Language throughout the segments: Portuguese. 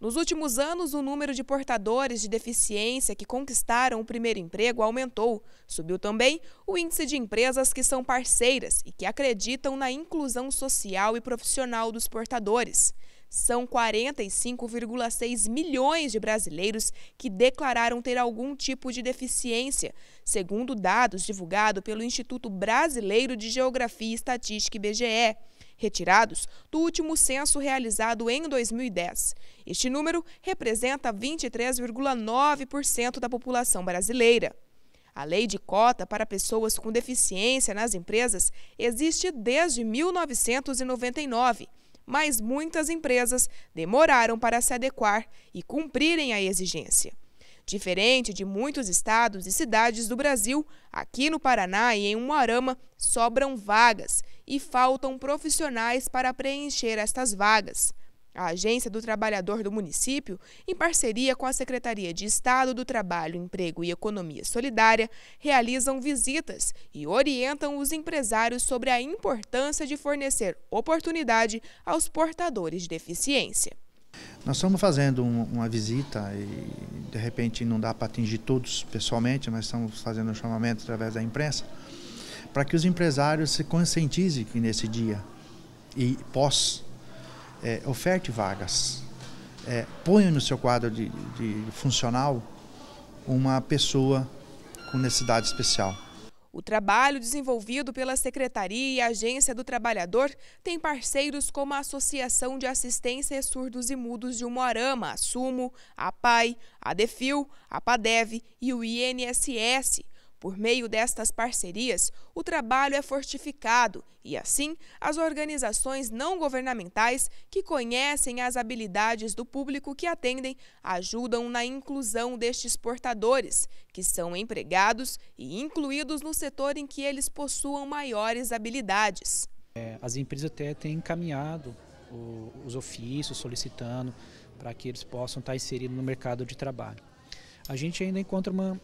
Nos últimos anos, o número de portadores de deficiência que conquistaram o primeiro emprego aumentou. Subiu também o índice de empresas que são parceiras e que acreditam na inclusão social e profissional dos portadores. São 45,6 milhões de brasileiros que declararam ter algum tipo de deficiência, segundo dados divulgados pelo Instituto Brasileiro de Geografia e Estatística, IBGE retirados do último censo realizado em 2010. Este número representa 23,9% da população brasileira. A lei de cota para pessoas com deficiência nas empresas existe desde 1999, mas muitas empresas demoraram para se adequar e cumprirem a exigência. Diferente de muitos estados e cidades do Brasil, aqui no Paraná e em Umuarama sobram vagas e faltam profissionais para preencher estas vagas. A Agência do Trabalhador do município, em parceria com a Secretaria de Estado do Trabalho, Emprego e Economia Solidária, realizam visitas e orientam os empresários sobre a importância de fornecer oportunidade aos portadores de deficiência. Nós estamos fazendo uma visita e de repente não dá para atingir todos pessoalmente, mas estamos fazendo um chamamento através da imprensa para que os empresários se conscientizem nesse dia e pós é, oferte vagas. É, ponha no seu quadro de, de funcional uma pessoa com necessidade especial. O trabalho desenvolvido pela Secretaria e Agência do Trabalhador tem parceiros como a Associação de Assistência Surdos e Mudos de Umuarama, a SUMO, a PAI, a DEFIL, a PADEV e o INSS. Por meio destas parcerias, o trabalho é fortificado e, assim, as organizações não governamentais que conhecem as habilidades do público que atendem ajudam na inclusão destes portadores, que são empregados e incluídos no setor em que eles possuam maiores habilidades. É, as empresas até têm encaminhado os ofícios solicitando para que eles possam estar inseridos no mercado de trabalho. A gente ainda encontra uma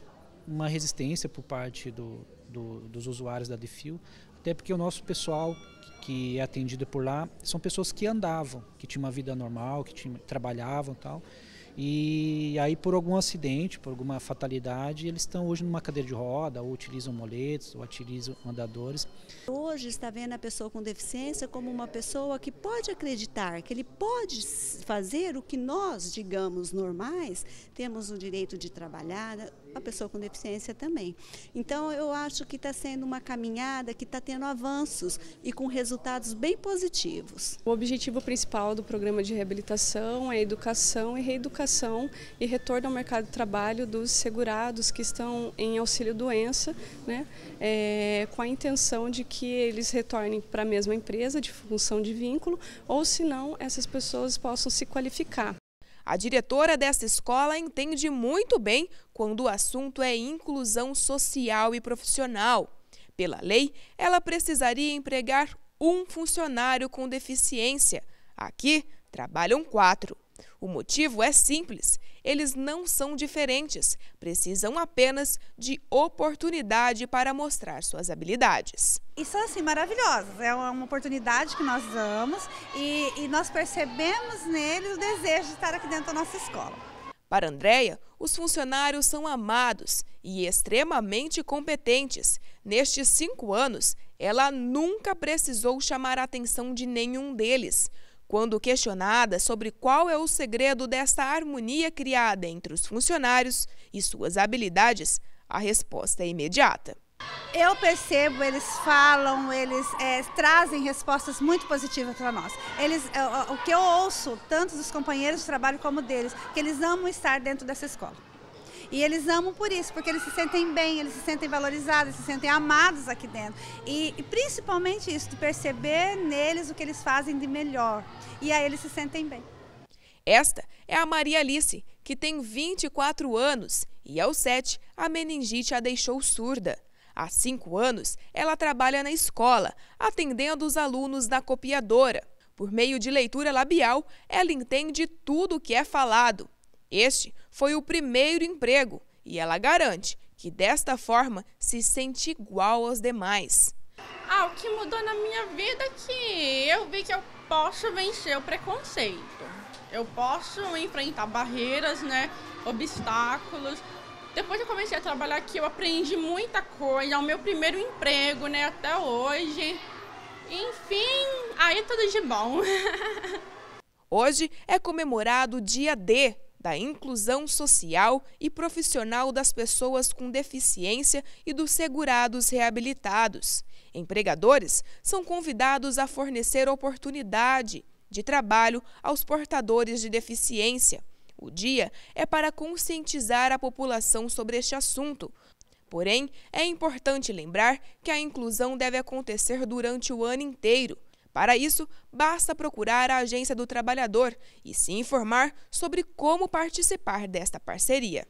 uma resistência por parte do, do, dos usuários da DeFio, até porque o nosso pessoal que é atendido por lá são pessoas que andavam, que tinham uma vida normal, que tinham, trabalhavam e tal. E aí, por algum acidente, por alguma fatalidade, eles estão hoje numa cadeira de roda, ou utilizam moletes, ou utilizam andadores. Hoje está vendo a pessoa com deficiência como uma pessoa que pode acreditar, que ele pode fazer o que nós, digamos, normais, temos o direito de trabalhar, a pessoa com deficiência também. Então, eu acho que está sendo uma caminhada que está tendo avanços e com resultados bem positivos. O objetivo principal do programa de reabilitação é educação e reeducação e retorno ao mercado de trabalho dos segurados que estão em auxílio doença, né, é, com a intenção de que eles retornem para a mesma empresa de função de vínculo ou, se não, essas pessoas possam se qualificar. A diretora dessa escola entende muito bem quando o assunto é inclusão social e profissional. Pela lei, ela precisaria empregar um funcionário com deficiência. Aqui trabalham quatro. O motivo é simples: eles não são diferentes, precisam apenas de oportunidade para mostrar suas habilidades. E são assim maravilhosas, é uma oportunidade que nós damos e, e nós percebemos nele o desejo de estar aqui dentro da nossa escola. Para Andréia, os funcionários são amados e extremamente competentes. Nestes cinco anos, ela nunca precisou chamar a atenção de nenhum deles. Quando questionada sobre qual é o segredo desta harmonia criada entre os funcionários e suas habilidades, a resposta é imediata. Eu percebo, eles falam, eles é, trazem respostas muito positivas para nós. Eles, é, o que eu ouço, tanto dos companheiros de trabalho como deles, que eles amam estar dentro dessa escola. E eles amam por isso, porque eles se sentem bem, eles se sentem valorizados, eles se sentem amados aqui dentro. E, e principalmente isso, de perceber neles o que eles fazem de melhor. E aí eles se sentem bem. Esta é a Maria Alice, que tem 24 anos e aos 7 a meningite a deixou surda. Há cinco anos, ela trabalha na escola, atendendo os alunos da copiadora. Por meio de leitura labial, ela entende tudo o que é falado. Este foi o primeiro emprego e ela garante que desta forma se sente igual aos demais. Ah, o que mudou na minha vida é que eu vi que eu posso vencer o preconceito. Eu posso enfrentar barreiras, né, obstáculos. Depois que eu comecei a trabalhar aqui, eu aprendi muita coisa. É o meu primeiro emprego, né, até hoje. Enfim, aí tudo de bom. Hoje é comemorado o dia D da inclusão social e profissional das pessoas com deficiência e dos segurados reabilitados. Empregadores são convidados a fornecer oportunidade de trabalho aos portadores de deficiência. O dia é para conscientizar a população sobre este assunto. Porém, é importante lembrar que a inclusão deve acontecer durante o ano inteiro para isso, basta procurar a Agência do Trabalhador e se informar sobre como participar desta parceria.